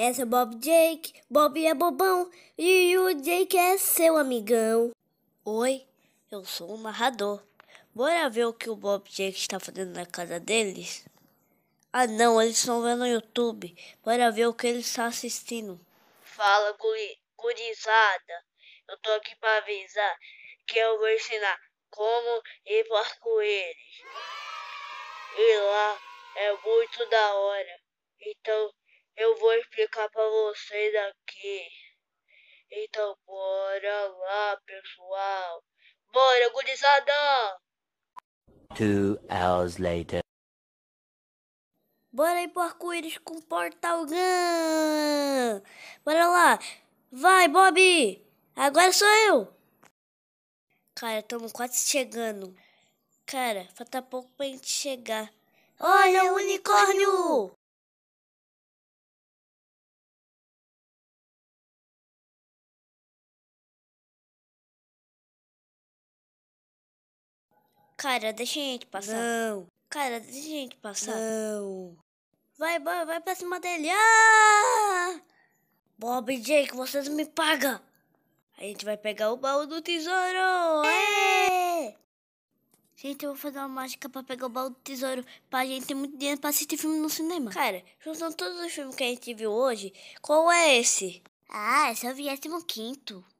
Essa é o Bob Jake. Bob é bobão e o Jake é seu amigão. Oi, eu sou o narrador. Bora ver o que o Bob Jake está fazendo na casa deles? Ah não, eles estão vendo no YouTube. Bora ver o que ele está assistindo. Fala, guri, gurizada. Eu tô aqui para avisar que eu vou ensinar como ir para arco-íris. E lá é muito da hora. Então eu vou explicar para vocês aqui. Então, bora lá, pessoal. Bora, gurizada! Two hours later. Bora aí pro arco-íris com Portal Gun! Bora lá! Vai, Bob! Agora sou eu! Cara, estamos quase chegando. Cara, falta pouco pra gente chegar. Olha, Olha o unicórnio! unicórnio! Cara, deixa a gente passar. Não. Cara, deixa a gente passar. Não. Vai, vai, vai pra cima dele. Ah! Bob e Jake, vocês me pagam. A gente vai pegar o baú do tesouro. É. é! Gente, eu vou fazer uma mágica pra pegar o baú do tesouro. Pra gente ter muito dinheiro pra assistir filme no cinema. Cara, juntando todos os filmes que a gente viu hoje, qual é esse? Ah, esse é o 25 quinto.